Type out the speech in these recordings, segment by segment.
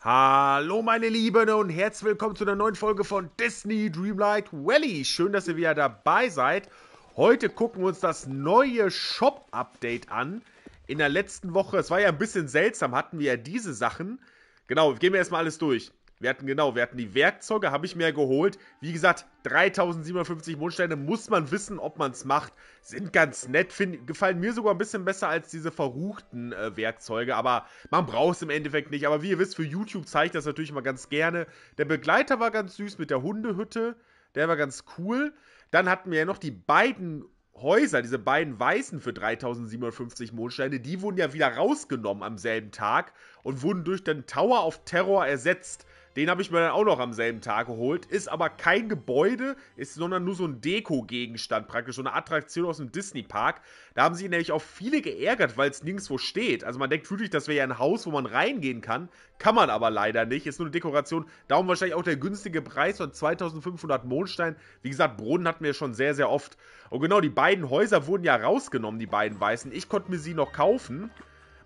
Hallo meine Lieben und herzlich willkommen zu einer neuen Folge von Disney Dreamlight Valley. Schön, dass ihr wieder dabei seid. Heute gucken wir uns das neue Shop-Update an. In der letzten Woche, es war ja ein bisschen seltsam, hatten wir ja diese Sachen. Genau, gehen wir erstmal alles durch. Wir hatten genau, wir hatten die Werkzeuge, habe ich mir geholt. Wie gesagt, 3750 Mondsteine muss man wissen, ob man es macht. Sind ganz nett, find, gefallen mir sogar ein bisschen besser als diese verruchten äh, Werkzeuge, aber man braucht es im Endeffekt nicht. Aber wie ihr wisst, für YouTube zeige ich das natürlich mal ganz gerne. Der Begleiter war ganz süß mit der Hundehütte, der war ganz cool. Dann hatten wir ja noch die beiden Häuser, diese beiden weißen für 3750 Mondsteine, die wurden ja wieder rausgenommen am selben Tag und wurden durch den Tower of Terror ersetzt. Den habe ich mir dann auch noch am selben Tag geholt. Ist aber kein Gebäude, ist, sondern nur so ein Deko-Gegenstand, praktisch so eine Attraktion aus dem Disney-Park. Da haben sich nämlich auch viele geärgert, weil es nirgendwo steht. Also man denkt natürlich, das wäre ja ein Haus, wo man reingehen kann. Kann man aber leider nicht. Ist nur eine Dekoration. Darum wahrscheinlich auch der günstige Preis von 2500 Mondstein. Wie gesagt, Brunnen hatten wir schon sehr, sehr oft. Und genau, die beiden Häuser wurden ja rausgenommen, die beiden weißen. Ich konnte mir sie noch kaufen.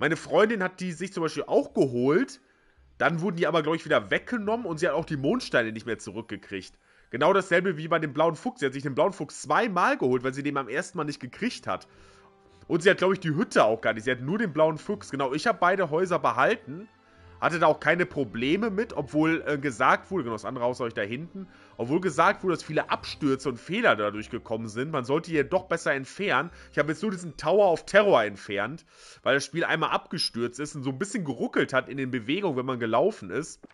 Meine Freundin hat die sich zum Beispiel auch geholt dann wurden die aber, glaube ich, wieder weggenommen und sie hat auch die Mondsteine nicht mehr zurückgekriegt. Genau dasselbe wie bei dem blauen Fuchs. Sie hat sich den blauen Fuchs zweimal geholt, weil sie den beim ersten Mal nicht gekriegt hat. Und sie hat, glaube ich, die Hütte auch gar nicht. Sie hat nur den blauen Fuchs. Genau, ich habe beide Häuser behalten hatte da auch keine Probleme mit, obwohl äh, gesagt wurde, genau das andere Haus euch da hinten, obwohl gesagt wurde, dass viele Abstürze und Fehler dadurch gekommen sind. Man sollte hier doch besser entfernen. Ich habe jetzt nur diesen Tower of Terror entfernt, weil das Spiel einmal abgestürzt ist und so ein bisschen geruckelt hat in den Bewegungen, wenn man gelaufen ist.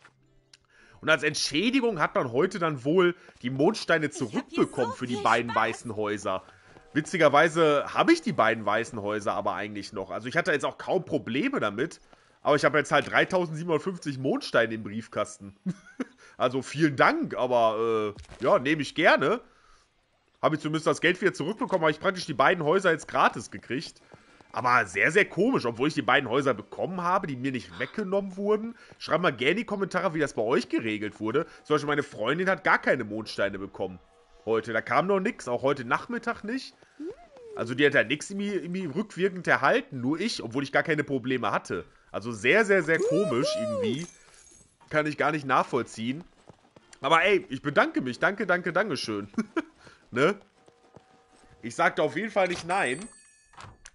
Und als Entschädigung hat man heute dann wohl die Mondsteine zurückbekommen so für die beiden Spaß. weißen Häuser. Witzigerweise habe ich die beiden weißen Häuser aber eigentlich noch. Also ich hatte jetzt auch kaum Probleme damit. Aber ich habe jetzt halt 3750 Mondsteine im Briefkasten. also vielen Dank, aber äh, ja, nehme ich gerne. Habe ich zumindest das Geld wieder zurückbekommen, habe ich praktisch die beiden Häuser jetzt gratis gekriegt. Aber sehr, sehr komisch, obwohl ich die beiden Häuser bekommen habe, die mir nicht weggenommen wurden. Schreibt mal gerne in die Kommentare, wie das bei euch geregelt wurde. Zum Beispiel meine Freundin hat gar keine Mondsteine bekommen heute. Da kam noch nichts, auch heute Nachmittag nicht. Also die hat ja nichts irgendwie, rückwirkend erhalten, nur ich, obwohl ich gar keine Probleme hatte. Also sehr, sehr, sehr komisch irgendwie. Kann ich gar nicht nachvollziehen. Aber ey, ich bedanke mich. Danke, danke, Dankeschön. ne? Ich sagte auf jeden Fall nicht nein.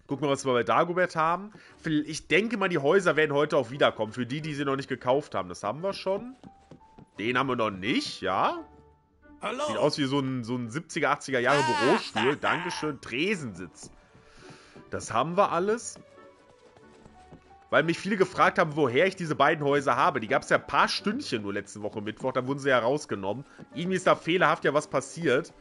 Gucken wir, mal, was wir bei Dagobert haben. Ich denke mal, die Häuser werden heute auch wiederkommen. Für die, die sie noch nicht gekauft haben. Das haben wir schon. Den haben wir noch nicht, ja. Hallo. Sieht aus wie so ein, so ein 70er, 80er Jahre ah. Bürostuhl. Dankeschön, Tresensitz. Das haben wir alles. Weil mich viele gefragt haben, woher ich diese beiden Häuser habe. Die gab es ja ein paar Stündchen nur letzte Woche Mittwoch, da wurden sie ja rausgenommen. Irgendwie ist da fehlerhaft ja was passiert.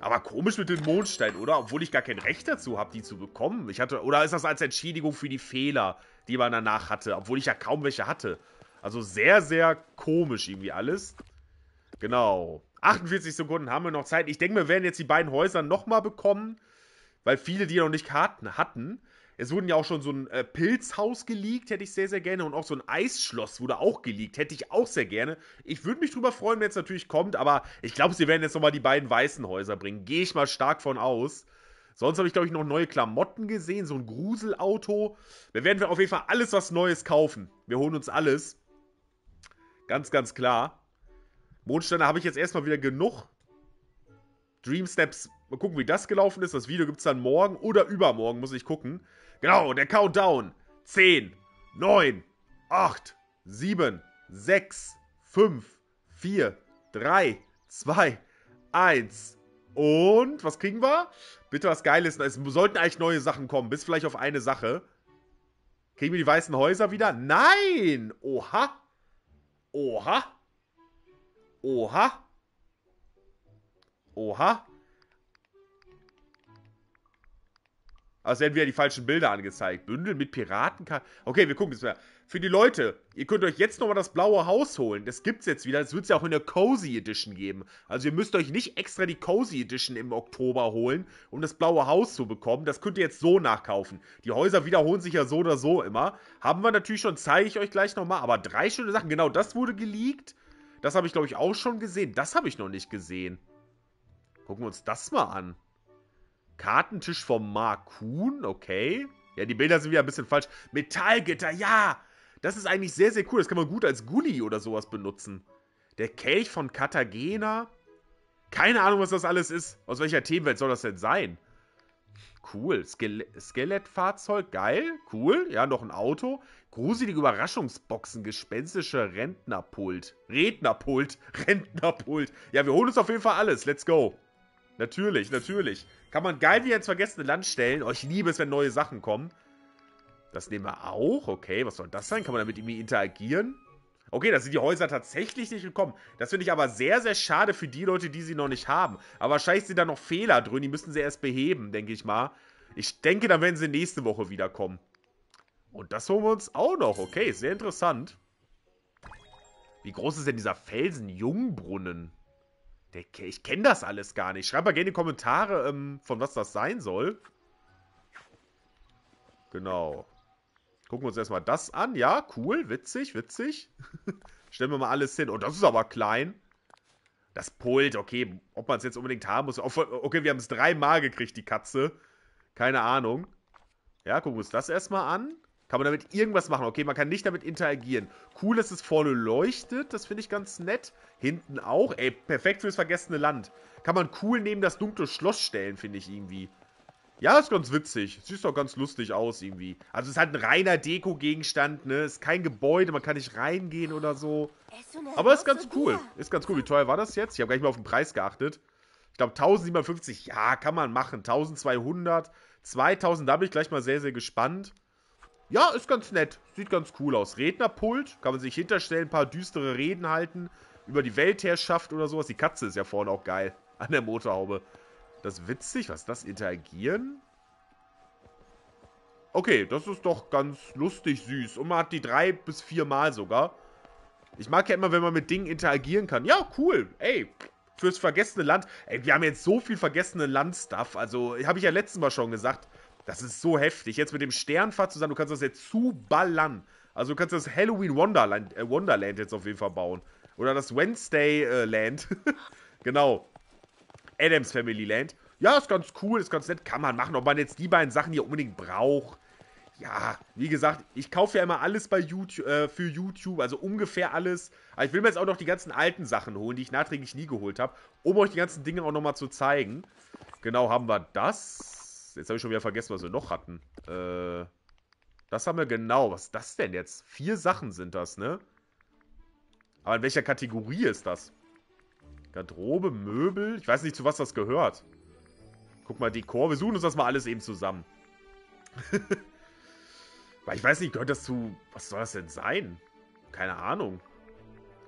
Aber komisch mit den Mondsteinen, oder? Obwohl ich gar kein Recht dazu habe, die zu bekommen. Ich hatte, oder ist das als Entschädigung für die Fehler, die man danach hatte, obwohl ich ja kaum welche hatte. Also sehr, sehr komisch irgendwie alles. Genau. 48 Sekunden haben wir noch Zeit. Ich denke, wir werden jetzt die beiden Häuser nochmal bekommen, weil viele, die noch nicht Karten hatten. Es wurden ja auch schon so ein äh, Pilzhaus geleakt, hätte ich sehr, sehr gerne. Und auch so ein Eisschloss wurde auch geleakt, hätte ich auch sehr gerne. Ich würde mich drüber freuen, wenn es natürlich kommt, aber ich glaube, sie werden jetzt nochmal die beiden weißen Häuser bringen. Gehe ich mal stark von aus. Sonst habe ich, glaube ich, noch neue Klamotten gesehen, so ein Gruselauto. Wir werden auf jeden Fall alles was Neues kaufen. Wir holen uns alles. Ganz, ganz klar. Mondsteine habe ich jetzt erstmal wieder genug. Dream Steps, mal gucken, wie das gelaufen ist. Das Video gibt es dann morgen oder übermorgen, muss ich gucken. Genau, der Countdown. 10, 9, 8, 7, 6, 5, 4, 3, 2, 1. Und was kriegen wir? Bitte was Geiles. Es sollten eigentlich neue Sachen kommen, bis vielleicht auf eine Sache. Kriegen wir die weißen Häuser wieder? Nein! Oha! Oha! Oha. Oha. Also werden wieder die falschen Bilder angezeigt. Bündel mit Piraten. Okay, wir gucken jetzt mal. Für die Leute, ihr könnt euch jetzt nochmal das blaue Haus holen. Das gibt's jetzt wieder. Das wird es ja auch in der Cozy Edition geben. Also ihr müsst euch nicht extra die Cozy Edition im Oktober holen, um das blaue Haus zu bekommen. Das könnt ihr jetzt so nachkaufen. Die Häuser wiederholen sich ja so oder so immer. Haben wir natürlich schon, zeige ich euch gleich nochmal. Aber drei schöne Sachen. Genau das wurde geleakt. Das habe ich, glaube ich, auch schon gesehen. Das habe ich noch nicht gesehen. Gucken wir uns das mal an. Kartentisch vom Markun, okay. Ja, die Bilder sind wieder ein bisschen falsch. Metallgitter, ja! Das ist eigentlich sehr, sehr cool. Das kann man gut als Gully oder sowas benutzen. Der Kelch von Cartagena. Keine Ahnung, was das alles ist. Aus welcher Themenwelt soll das denn sein? Cool. Skele Skelettfahrzeug, geil, cool. Ja, noch ein Auto. Gruselige Überraschungsboxen, gespenstische Rentnerpult. Rednerpult, Rentnerpult. Ja, wir holen uns auf jeden Fall alles. Let's go. Natürlich, natürlich. Kann man geil wieder ins vergessene Land stellen. Oh, ich liebe es, wenn neue Sachen kommen. Das nehmen wir auch. Okay, was soll das sein? Kann man damit irgendwie interagieren? Okay, da sind die Häuser tatsächlich nicht gekommen. Das finde ich aber sehr, sehr schade für die Leute, die sie noch nicht haben. Aber wahrscheinlich sind da noch Fehler drin, die müssen sie erst beheben, denke ich mal. Ich denke, dann werden sie nächste Woche wiederkommen. Und das holen wir uns auch noch. Okay, sehr interessant. Wie groß ist denn dieser Felsen Jungbrunnen? Der, ich kenne das alles gar nicht. Schreibt mal gerne in die Kommentare, ähm, von was das sein soll. Genau. Gucken wir uns erstmal das an. Ja, cool, witzig, witzig. Stellen wir mal alles hin. oh, das ist aber klein. Das Pult, okay, ob man es jetzt unbedingt haben muss. Okay, wir haben es dreimal gekriegt, die Katze. Keine Ahnung. Ja, gucken wir uns das erstmal an. Kann man damit irgendwas machen? Okay, man kann nicht damit interagieren. Cool, dass es vorne leuchtet. Das finde ich ganz nett. Hinten auch. Ey, perfekt fürs vergessene Land. Kann man cool neben das dunkle Schloss stellen, finde ich irgendwie. Ja, ist ganz witzig. Sieht doch ganz lustig aus irgendwie. Also es ist halt ein reiner Deko-Gegenstand, ne? Ist kein Gebäude, man kann nicht reingehen oder so. Aber ist ganz cool. Ist ganz cool. Wie teuer war das jetzt? Ich habe gar nicht mal auf den Preis geachtet. Ich glaube 1750, ja, kann man machen. 1200, 2000, da bin ich gleich mal sehr, sehr gespannt. Ja, ist ganz nett. Sieht ganz cool aus. Rednerpult, kann man sich hinterstellen, ein paar düstere Reden halten. Über die Weltherrschaft oder sowas. Die Katze ist ja vorne auch geil. An der Motorhaube. Das ist witzig. Was ist das? Interagieren? Okay, das ist doch ganz lustig süß. Und man hat die drei bis vier Mal sogar. Ich mag ja immer, wenn man mit Dingen interagieren kann. Ja, cool. Ey, fürs vergessene Land. Ey, wir haben jetzt so viel vergessene Land-Stuff. Also, habe ich ja letztes Mal schon gesagt. Das ist so heftig. Jetzt mit dem Sternfahrt zusammen, du kannst das jetzt zuballern. Also du kannst das Halloween Wonderland, äh, Wonderland jetzt auf jeden Fall bauen. Oder das Wednesday äh, Land. genau. Adams Family Land. Ja, ist ganz cool, ist ganz nett, kann man machen. Ob man jetzt die beiden Sachen hier unbedingt braucht. Ja, wie gesagt, ich kaufe ja immer alles bei YouTube, äh, für YouTube, also ungefähr alles. Aber ich will mir jetzt auch noch die ganzen alten Sachen holen, die ich nachträglich nie geholt habe, um euch die ganzen Dinge auch nochmal zu zeigen. Genau haben wir das. Jetzt habe ich schon wieder vergessen, was wir noch hatten. Äh, das haben wir genau. Was ist das denn jetzt? Vier Sachen sind das, ne? Aber in welcher Kategorie ist das? Garderobe, Möbel. Ich weiß nicht, zu was das gehört. Guck mal, Dekor. Wir suchen uns das mal alles eben zusammen. Weil ich weiß nicht, gehört das zu... Was soll das denn sein? Keine Ahnung.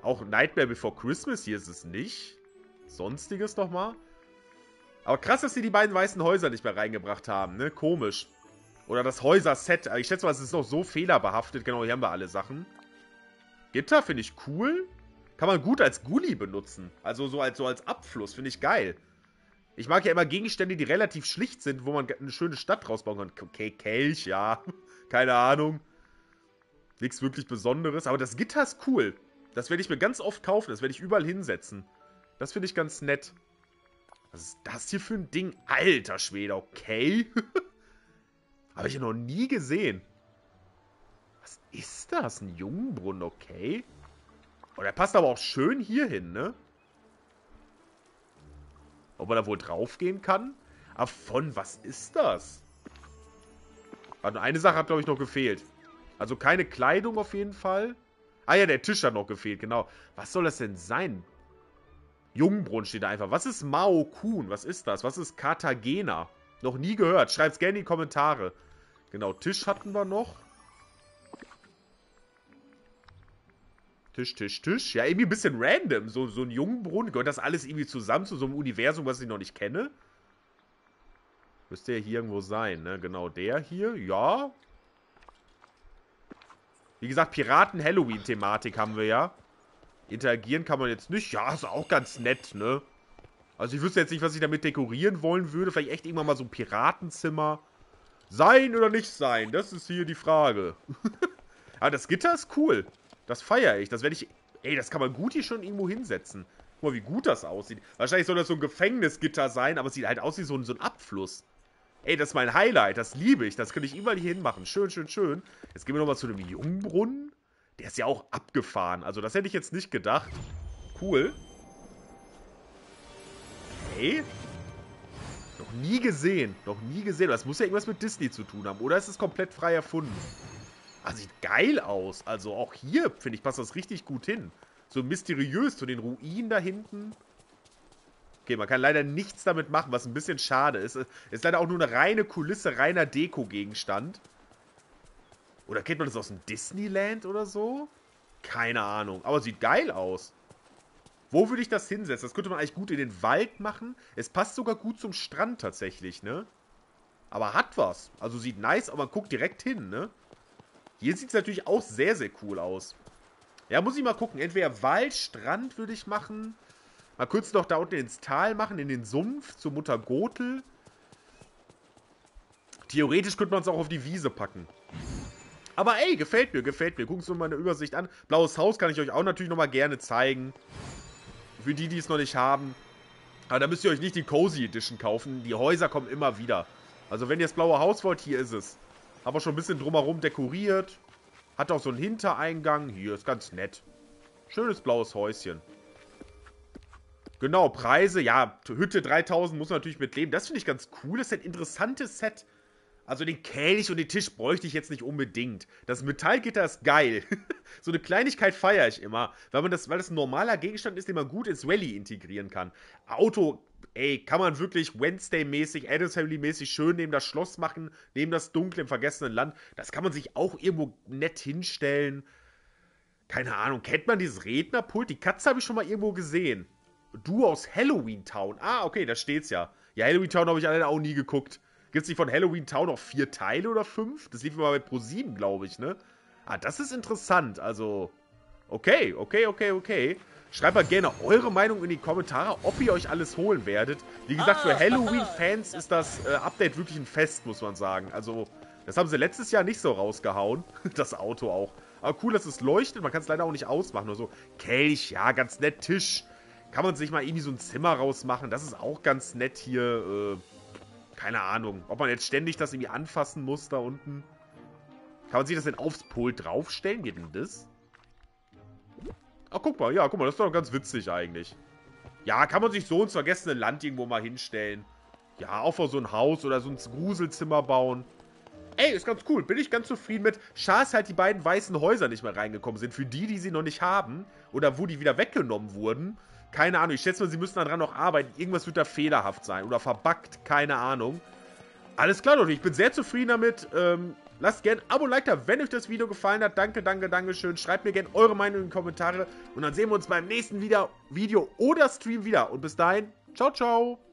Auch Nightmare Before Christmas hier ist es nicht. Sonstiges nochmal. Aber krass, dass sie die beiden weißen Häuser nicht mehr reingebracht haben, ne? Komisch. Oder das Häuser-Set. Also ich schätze mal, es ist noch so fehlerbehaftet. Genau, hier haben wir alle Sachen. Gitter finde ich cool. Kann man gut als Gully benutzen. Also so als, so als Abfluss, finde ich geil. Ich mag ja immer Gegenstände, die relativ schlicht sind, wo man eine schöne Stadt draus bauen kann. Okay, Kelch, ja. Keine Ahnung. Nichts wirklich Besonderes. Aber das Gitter ist cool. Das werde ich mir ganz oft kaufen. Das werde ich überall hinsetzen. Das finde ich ganz nett. Was ist das hier für ein Ding? Alter Schwede, okay. Habe ich ja noch nie gesehen. Was ist das? Ein Jungbrunnen, okay. Und oh, er passt aber auch schön hier hin, ne? Ob man da wohl draufgehen kann? Ah, von was ist das? Warte, also eine Sache hat, glaube ich, noch gefehlt. Also keine Kleidung auf jeden Fall. Ah ja, der Tisch hat noch gefehlt, genau. Was soll das denn sein? Jungbrunnen steht da einfach. Was ist Mao Kun? Was ist das? Was ist Cartagena? Noch nie gehört. Schreibt's gerne in die Kommentare. Genau, Tisch hatten wir noch. Tisch, Tisch, Tisch. Ja, irgendwie ein bisschen random. So, so ein Jungenbrunnen. Gehört das alles irgendwie zusammen zu so einem Universum, was ich noch nicht kenne? Müsste ja hier irgendwo sein, ne? Genau der hier. Ja. Wie gesagt, Piraten-Halloween-Thematik haben wir ja. Interagieren kann man jetzt nicht. Ja, ist auch ganz nett, ne? Also ich wüsste jetzt nicht, was ich damit dekorieren wollen würde. Vielleicht echt irgendwann mal so ein Piratenzimmer. Sein oder nicht sein, das ist hier die Frage. Aber ah, das Gitter ist cool. Das feiere ich. Das werde ich. Ey, das kann man gut hier schon irgendwo hinsetzen. Guck mal, wie gut das aussieht. Wahrscheinlich soll das so ein Gefängnisgitter sein, aber es sieht halt aus wie so ein, so ein Abfluss. Ey, das ist mein Highlight. Das liebe ich. Das könnte ich überall hier hinmachen. Schön, schön, schön. Jetzt gehen wir nochmal zu dem Jungbrunnen. Der ist ja auch abgefahren. Also, das hätte ich jetzt nicht gedacht. Cool. Ey. Noch nie gesehen. Noch nie gesehen. Das muss ja irgendwas mit Disney zu tun haben. Oder ist es komplett frei erfunden? Ah, sieht geil aus. Also auch hier, finde ich, passt das richtig gut hin. So mysteriös zu den Ruinen da hinten. Okay, man kann leider nichts damit machen, was ein bisschen schade ist. Ist leider auch nur eine reine Kulisse, reiner Deko-Gegenstand. Oder kennt man das aus dem Disneyland oder so? Keine Ahnung. Aber sieht geil aus. Wo würde ich das hinsetzen? Das könnte man eigentlich gut in den Wald machen. Es passt sogar gut zum Strand tatsächlich, ne? Aber hat was. Also sieht nice, aber man guckt direkt hin, ne? Hier sieht es natürlich auch sehr, sehr cool aus. Ja, muss ich mal gucken. Entweder Wald, Strand würde ich machen. Mal kurz noch da unten ins Tal machen, in den Sumpf, zur Mutter Gotel. Theoretisch könnte man es auch auf die Wiese packen. Aber ey, gefällt mir, gefällt mir. Gucken Sie mal eine Übersicht an. Blaues Haus kann ich euch auch natürlich nochmal gerne zeigen. Für die, die es noch nicht haben. Aber da müsst ihr euch nicht die Cozy Edition kaufen. Die Häuser kommen immer wieder. Also wenn ihr das blaue Haus wollt, hier ist es. Haben wir schon ein bisschen drumherum dekoriert. Hat auch so einen Hintereingang. Hier ist ganz nett. Schönes blaues Häuschen. Genau, Preise. Ja, Hütte 3000 muss man natürlich mitleben. Das finde ich ganz cool. Das ist ein interessantes Set. Also den Kelch und den Tisch bräuchte ich jetzt nicht unbedingt. Das Metallgitter ist geil. so eine Kleinigkeit feiere ich immer, weil, man das, weil das ein normaler Gegenstand ist, den man gut ins Rally integrieren kann. Auto ey, kann man wirklich Wednesday-mäßig, Adams Family-mäßig schön neben das Schloss machen, neben das Dunkle im vergessenen Land. Das kann man sich auch irgendwo nett hinstellen. Keine Ahnung, kennt man dieses Rednerpult? Die Katze habe ich schon mal irgendwo gesehen. Du aus Halloween Town. Ah, okay, da steht's ja. Ja, Halloween Town habe ich alleine auch nie geguckt. Gibt's nicht von Halloween Town noch vier Teile oder fünf? Das lief immer bei Pro7, glaube ich, ne? Ah, das ist interessant. Also, Okay, okay, okay, okay. Schreibt mal gerne eure Meinung in die Kommentare, ob ihr euch alles holen werdet. Wie gesagt, für ah. Halloween-Fans ist das äh, Update wirklich ein Fest, muss man sagen. Also, das haben sie letztes Jahr nicht so rausgehauen. Das Auto auch. Aber cool, dass es leuchtet. Man kann es leider auch nicht ausmachen. Nur so, Kelch, ja, ganz nett. Tisch. Kann man sich mal irgendwie so ein Zimmer rausmachen. Das ist auch ganz nett hier. Äh, keine Ahnung. Ob man jetzt ständig das irgendwie anfassen muss da unten. Kann man sich das denn aufs Pol draufstellen? Geht denn das? Ach, guck mal, ja, guck mal, das ist doch ganz witzig eigentlich. Ja, kann man sich so ins vergessene Land irgendwo mal hinstellen. Ja, auch vor so ein Haus oder so ein Gruselzimmer bauen. Ey, ist ganz cool. Bin ich ganz zufrieden mit. Schade, dass halt die beiden weißen Häuser nicht mehr reingekommen sind. Für die, die sie noch nicht haben oder wo die wieder weggenommen wurden. Keine Ahnung. Ich schätze mal, sie müssen daran noch arbeiten. Irgendwas wird da fehlerhaft sein oder verbackt. Keine Ahnung. Alles klar, Leute. Ich bin sehr zufrieden damit. Ähm, Lasst gerne ein Abo, und Like da, wenn euch das Video gefallen hat. Danke, danke, danke schön. Schreibt mir gerne eure Meinung in die Kommentare. Und dann sehen wir uns beim nächsten Video oder Stream wieder. Und bis dahin, ciao, ciao.